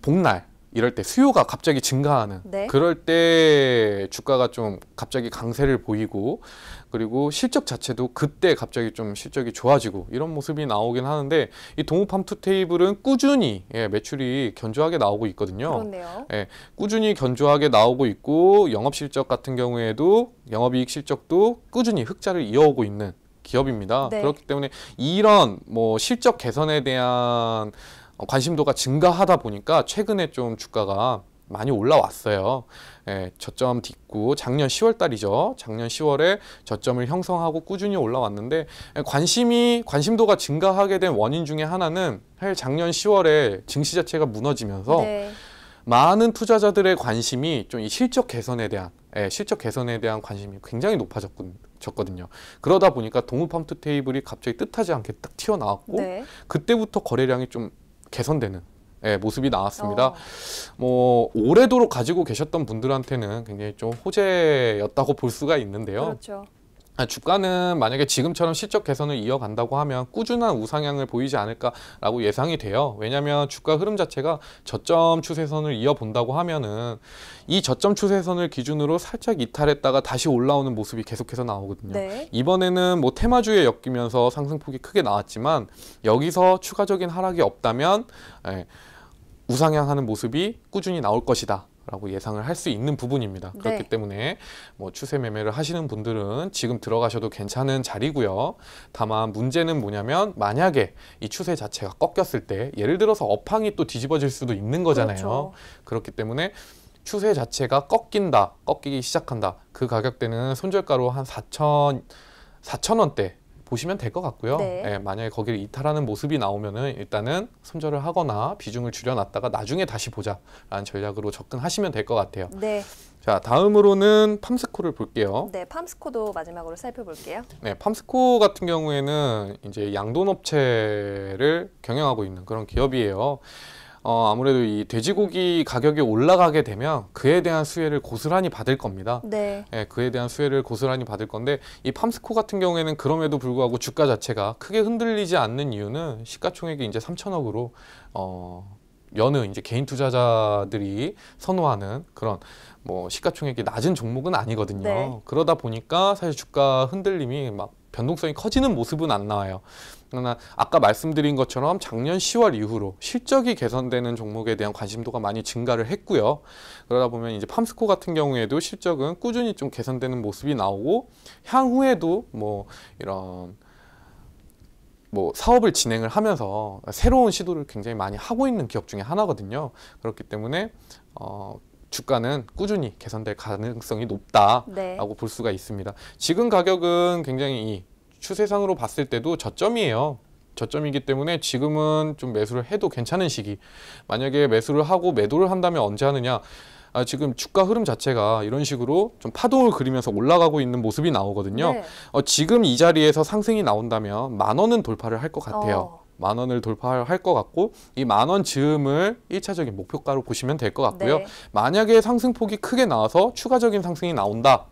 복날 이럴 때 수요가 갑자기 증가하는 네. 그럴 때 주가가 좀 갑자기 강세를 보이고 그리고 실적 자체도 그때 갑자기 좀 실적이 좋아지고 이런 모습이 나오긴 하는데 이 동호팜 투 테이블은 꾸준히 예, 매출이 견조하게 나오고 있거든요. 그렇네요. 예, 꾸준히 견조하게 나오고 있고 영업 실적 같은 경우에도 영업이익 실적도 꾸준히 흑자를 이어오고 있는 기업입니다. 네. 그렇기 때문에 이런 뭐 실적 개선에 대한 어, 관심도가 증가하다 보니까 최근에 좀 주가가 많이 올라왔어요. 예, 저점 딛고 작년 10월 달이죠. 작년 10월에 저점을 형성하고 꾸준히 올라왔는데 예, 관심이 관심도가 증가하게 된 원인 중에 하나는 사실 작년 10월에 증시 자체가 무너지면서 네. 많은 투자자들의 관심이 좀 이 실적 개선에 대한 예, 실적 개선에 대한 관심이 굉장히 높아졌거든요. 그러다 보니까 동우 펌프 테이블이 갑자기 뜻하지 않게 딱 튀어나왔고 네. 그때부터 거래량이 좀 개선되는 예, 모습이 나왔습니다. 어. 뭐 오래도록 가지고 계셨던 분들한테는 굉장히 좀 호재였다고 볼 수가 있는데요. 그렇죠. 주가는 만약에 지금처럼 실적 개선을 이어간다고 하면 꾸준한 우상향을 보이지 않을까라고 예상이 돼요. 왜냐하면 주가 흐름 자체가 저점 추세선을 이어본다고 하면은 이 저점 추세선을 기준으로 살짝 이탈했다가 다시 올라오는 모습이 계속해서 나오거든요. 네. 이번에는 뭐 테마주에 엮이면서 상승폭이 크게 나왔지만 여기서 추가적인 하락이 없다면 예, 우상향하는 모습이 꾸준히 나올 것이다. 라고 예상을 할 수 있는 부분입니다. 네. 그렇기 때문에 뭐 추세 매매를 하시는 분들은 지금 들어가셔도 괜찮은 자리고요. 다만 문제는 뭐냐면 만약에 이 추세 자체가 꺾였을 때 예를 들어서 업황이 또 뒤집어질 수도 있는 거잖아요. 그렇죠. 그렇기 때문에 추세 자체가 꺾인다, 꺾이기 시작한다. 그 가격대는 손절가로 한 4천 4천 원대 보시면 될 것 같고요. 네. 예, 만약에 거기를 이탈하는 모습이 나오면은 일단은 손절을 하거나 비중을 줄여놨다가 나중에 다시 보자라는 전략으로 접근하시면 될 것 같아요. 네. 자, 다음으로는 팜스코를 볼게요. 네, 팜스코도 마지막으로 살펴볼게요. 네, 팜스코 같은 경우에는 이제 양돈업체를 경영하고 있는 그런 기업이에요. 어, 아무래도 이 돼지고기 가격이 올라가게 되면 그에 대한 수혜를 고스란히 받을 겁니다. 네. 예, 그에 대한 수혜를 고스란히 받을 건데 이 팜스코 같은 경우에는 그럼에도 불구하고 주가 자체가 크게 흔들리지 않는 이유는 시가총액이 이제 3천억으로 어, 여느 이제 개인 투자자들이 선호하는 그런 뭐 시가총액이 낮은 종목은 아니거든요. 네. 그러다 보니까 사실 주가 흔들림이 막 변동성이 커지는 모습은 안 나와요. 그러나 아까 말씀드린 것처럼 작년 10월 이후로 실적이 개선되는 종목에 대한 관심도가 많이 증가를 했고요. 그러다 보면 이제 팜스코 같은 경우에도 실적은 꾸준히 좀 개선되는 모습이 나오고 향후에도 뭐 이런 뭐 사업을 진행을 하면서 새로운 시도를 굉장히 많이 하고 있는 기업 중에 하나거든요. 그렇기 때문에 어 주가는 꾸준히 개선될 가능성이 높다라고 네. 볼 수가 있습니다. 지금 가격은 굉장히 이 추세상으로 봤을 때도 저점이에요. 저점이기 때문에 지금은 좀 매수를 해도 괜찮은 시기. 만약에 매수를 하고 매도를 한다면 언제 하느냐? 아, 지금 주가 흐름 자체가 이런 식으로 좀 파동을 그리면서 올라가고 있는 모습이 나오거든요. 네. 어, 지금 이 자리에서 상승이 나온다면 만 원은 돌파를 할 것 같아요. 어. 만 원을 돌파할 것 같고 이 만원 즈음을 1차적인 목표가로 보시면 될 것 같고요. 네. 만약에 상승폭이 크게 나와서 추가적인 상승이 나온다.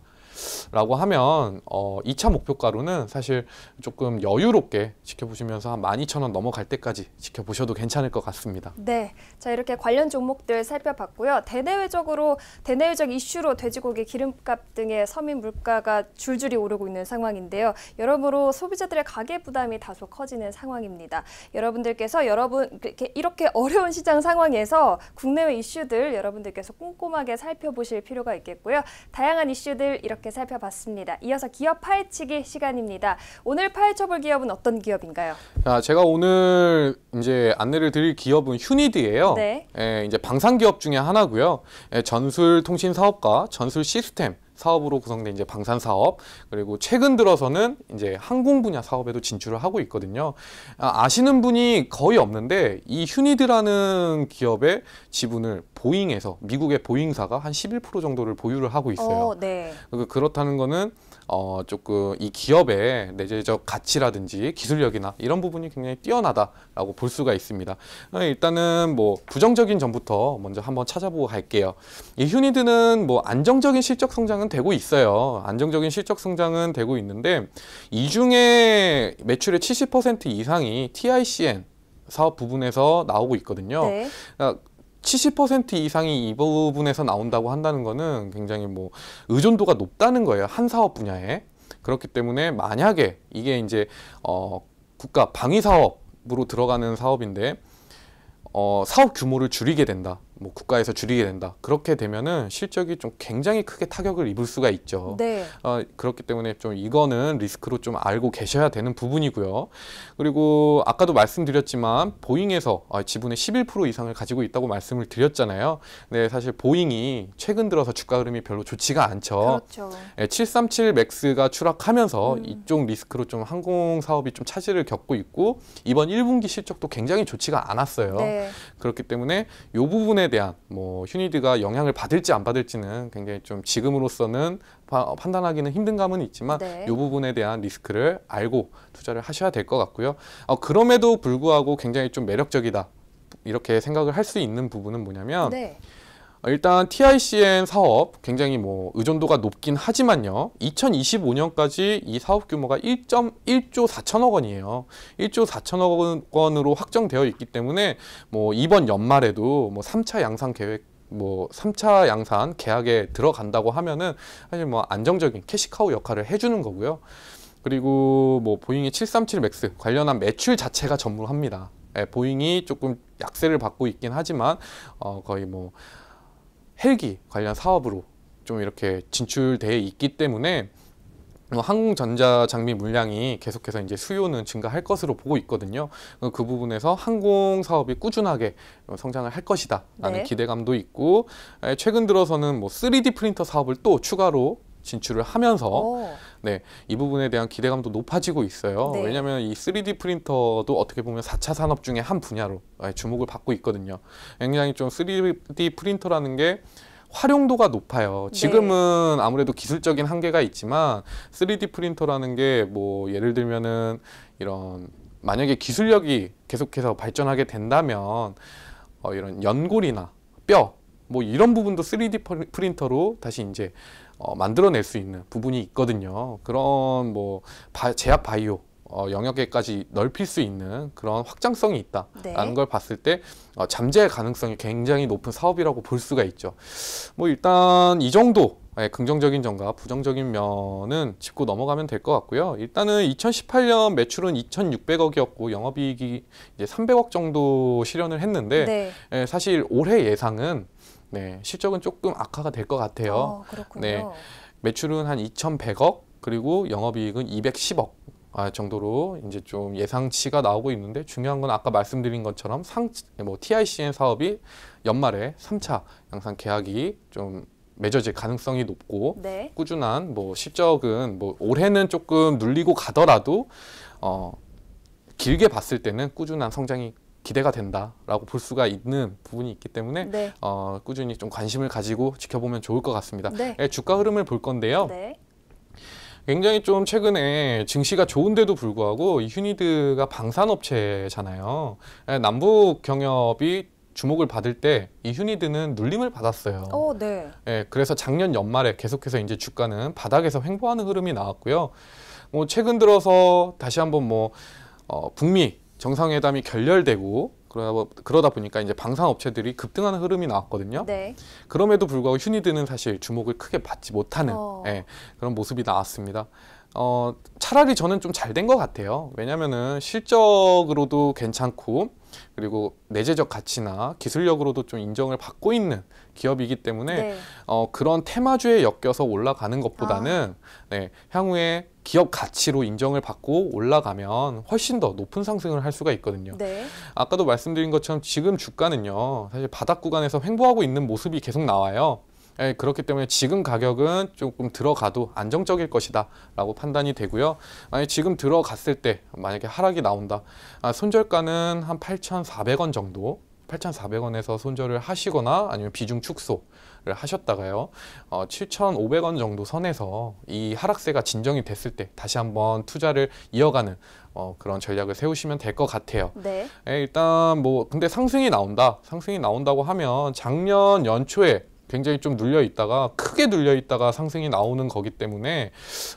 라고 하면 어, 2차 목표가로는 사실 조금 여유롭게 지켜보시면서 한 12,000원 넘어갈 때까지 지켜보셔도 괜찮을 것 같습니다. 네, 자 이렇게 관련 종목들 살펴봤고요. 대내외적으로 대내외적 이슈로 돼지고기 기름값 등의 서민 물가가 줄줄이 오르고 있는 상황인데요. 여러모로 소비자들의 가계 부담이 다소 커지는 상황입니다. 여러분들께서 여러분 이렇게 어려운 시장 상황에서 국내외 이슈들 여러분들께서 꼼꼼하게 살펴보실 필요가 있겠고요. 다양한 이슈들 이렇게 살펴봤습니다. 이어서 기업 파헤치기 시간입니다. 오늘 파헤쳐볼 기업은 어떤 기업인가요? 자, 아, 제가 오늘 이제 안내를 드릴 기업은 휴니드예요. 네. 예, 이제 방산 기업 중에 하나고요. 예, 전술 통신 사업과 전술 시스템 사업으로 구성된 이제 방산 사업 그리고 최근 들어서는 이제 항공 분야 사업에도 진출을 하고 있거든요. 아, 시는 분이 거의 없는데 이 휴니드라는 기업의 지분을 보잉에서 미국의 보잉사가 한 11% 정도를 보유를 하고 있어요. 어, 네. 그, 그렇다는 거는 어, 조금 이 기업의 내재적 가치라든지 기술력이나 이런 부분이 굉장히 뛰어나다라고 볼 수가 있습니다. 어, 일단은 뭐 부정적인 점부터 먼저 한번 찾아보고 갈게요. 이 휴니드는 뭐 안정적인 실적 성장은 되고 있어요. 안정적인 실적 성장은 되고 있는데 이 중에 매출의 70% 이상이 TICN 사업 부분에서 나오고 있거든요. 네. 어, 70% 이상이 이 부분에서 나온다고 한다는 거는 굉장히 뭐 의존도가 높다는 거예요. 한 사업 분야에. 그렇기 때문에 만약에 이게 이제 어 국가 방위 사업으로 들어가는 사업인데 어 사업 규모를 줄이게 된다. 뭐 국가에서 줄이게 된다. 그렇게 되면은 실적이 좀 굉장히 크게 타격을 입을 수가 있죠. 네. 어, 그렇기 때문에 좀 이거는 리스크로 좀 알고 계셔야 되는 부분이고요. 그리고 아까도 말씀드렸지만 보잉에서 아, 지분의 11% 이상을 가지고 있다고 말씀을 드렸잖아요. 네, 사실 보잉이 최근 들어서 주가 흐름이 별로 좋지가 않죠. 그렇죠. 네, 예, 737 맥스가 추락하면서 음. 이쪽 리스크로 좀 항공 사업이 좀 차질을 겪고 있고 이번 1분기 실적도 굉장히 좋지가 않았어요. 네. 그렇기 때문에 이 부분에 대한 뭐 휴니드가 영향을 받을지 안 받을지는 굉장히 좀 지금으로서는 파, 판단하기는 힘든 감은 있지만 네. 이 부분에 대한 리스크를 알고 투자를 하셔야 될 것 같고요. 어, 그럼에도 불구하고 굉장히 좀 매력적이다. 이렇게 생각을 할 수 있는 부분은 뭐냐면 네. 아, 일단 TICN 사업 굉장히 뭐 의존도가 높긴 하지만요. 2025년까지 이 사업 규모가 1.1조 4천억 원이에요. 1조 4천억 원으로 확정되어 있기 때문에 뭐 이번 연말에도 뭐 3차 양상 계획 뭐 3차 양산 계약에 들어간다고 하면은 사실 뭐 안정적인 캐시카우 역할을 해주는 거고요. 그리고 뭐 보잉의 737 맥스 관련한 매출 자체가 전무합니다. 예, 보잉이 조금 약세를 받고 있긴 하지만 어 거의 뭐 헬기 관련 사업으로 좀 이렇게 진출돼 있기 때문에 어, 항공전자 장비 물량이 계속해서 이제 수요는 증가할 것으로 보고 있거든요. 어, 그 부분에서 항공 사업이 꾸준하게 어, 성장을 할 것이다라는 네. 기대감도 있고 최근 들어서는 뭐 3D 프린터 사업을 또 추가로 진출을 하면서 오. 네, 이 부분에 대한 기대감도 높아지고 있어요. 네. 왜냐하면 이 3D 프린터도 어떻게 보면 4차 산업 중에 한 분야로 아, 주목을 받고 있거든요. 굉장히 좀 3D 프린터라는 게 활용도가 높아요. 네. 지금은 네. 아무래도 기술적인 한계가 있지만 3D 프린터라는 게 뭐 예를 들면은 이런 만약에 기술력이 계속해서 발전하게 된다면 어 이런 연골이나 뼈 뭐 이런 부분도 3D 프린터로 다시 이제 어, 만들어낼 수 있는 부분이 있거든요. 그런 뭐 바, 제약 바이오 어, 영역에까지 넓힐 수 있는 그런 확장성이 있다라는 네. 걸 봤을 때 어, 잠재 가능성이 굉장히 높은 사업이라고 볼 수가 있죠. 뭐 일단 이 정도 예, 긍정적인 점과 부정적인 면은 짚고 넘어가면 될 것 같고요. 일단은 2018년 매출은 2,600억이었고 영업이익이 이제 300억 정도 실현을 했는데 네. 예, 사실 올해 예상은 네, 실적은 조금 악화가 될 것 같아요. 아, 네, 매출은 한 2,100억 그리고 영업이익은 210억 아, 정도로 이제 좀 예상치가 나오고 있는데 중요한 건 아까 말씀드린 것처럼 상, 뭐 TICN 사업이 연말에 3차 양산 계약이 좀 맺어질 가능성이 높고 네. 꾸준한 뭐 실적은 뭐 올해는 조금 눌리고 가더라도 어 길게 봤을 때는 꾸준한 성장이 기대가 된다라고 볼 수가 있는 부분이 있기 때문에 네. 어, 꾸준히 좀 관심을 가지고 지켜보면 좋을 것 같습니다. 네. 네, 주가 흐름을 볼 건데요. 네. 굉장히 좀 최근에 증시가 좋은데도 불구하고 이 휴니드가 방산업체잖아요. 예, 남북 경협이 주목을 받을 때 이 휴니드는 눌림을 받았어요. 오, 어, 네. 예, 그래서 작년 연말에 계속해서 이제 주가는 바닥에서 횡보하는 흐름이 나왔고요. 뭐 최근 들어서 다시 한번 뭐 어, 북미 정상회담이 결렬되고 그러다, 그러다 보니까 이제 방산 업체들이 급등하는 흐름이 나왔거든요. 네. 그럼에도 불구하고 휴니드는 사실 주목을 크게 받지 못하는 어. 예, 그런 모습이 나왔습니다. 어, 차라리 저는 좀 잘 된 것 같아요. 왜냐면은 실적으로도 괜찮고 그리고 내재적 가치나 기술력으로도 좀 인정을 받고 있는 기업이기 때문에 네. 어, 그런 테마주에 엮여서 올라가는 것보다는 아. 네, 향후에 기업 가치로 인정을 받고 올라가면 훨씬 더 높은 상승을 할 수가 있거든요. 네. 아까도 말씀드린 것처럼 지금 주가는요, 사실 바닥 구간에서 횡보하고 있는 모습이 계속 나와요. 예, 그렇기 때문에 지금 가격은 조금 들어가도 안정적일 것이다라고 판단이 되고요. 만약 지금 들어갔을 때 만약에 하락이 나온다, 아, 손절가는 한 8,400원 정도 8,400원에서 손절을 하시거나 아니면 비중 축소 하셨다가요. 어, 7,500원 정도 선에서 이 하락세가 진정이 됐을 때 다시 한번 투자를 이어가는 어, 그런 전략을 세우시면 될 것 같아요. 네. 예, 일단 뭐 근데 상승이 나온다. 상승이 나온다고 하면 작년 연초에 굉장히 좀 눌려 있다가 크게 눌려 있다가 상승이 나오는 거기 때문에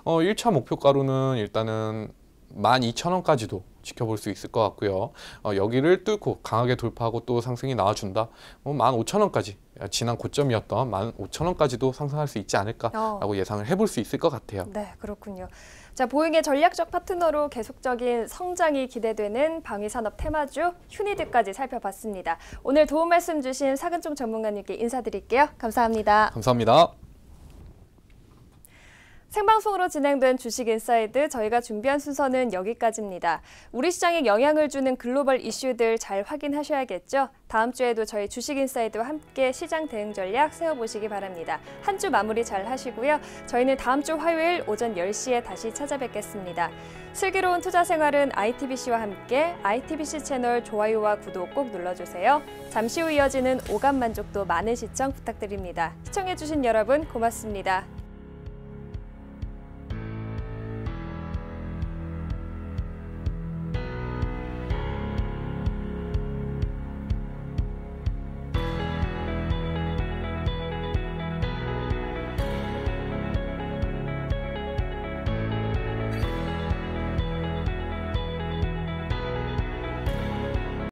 어, 1차 목표가로는 일단은 12,000원까지도 지켜볼 수 있을 것 같고요. 어, 여기를 뚫고 강하게 돌파하고 또 상승이 나와준다. 뭐 15,000원까지 지난 고점이었던 15,000원까지도 상승할 수 있지 않을까라고 어. 예상을 해볼 수 있을 것 같아요. 네, 그렇군요. 자, 보잉의 전략적 파트너로 계속적인 성장이 기대되는 방위산업 테마주 휴니드까지 살펴봤습니다. 오늘 도움 말씀 주신 사근총 전문가님께 인사드릴게요. 감사합니다. 감사합니다. 생방송으로 진행된 주식 인사이드 저희가 준비한 순서는 여기까지입니다. 우리 시장에 영향을 주는 글로벌 이슈들 잘 확인하셔야겠죠? 다음 주에도 저희 주식 인사이드와 함께 시장 대응 전략 세워보시기 바랍니다. 한 주 마무리 잘 하시고요. 저희는 다음 주 화요일 오전 10시에 다시 찾아뵙겠습니다. 슬기로운 투자 생활은 ITBC와 함께 ITBC 채널 좋아요와 구독 꼭 눌러주세요. 잠시 후 이어지는 오감 만족도 많은 시청 부탁드립니다. 시청해주신 여러분 고맙습니다.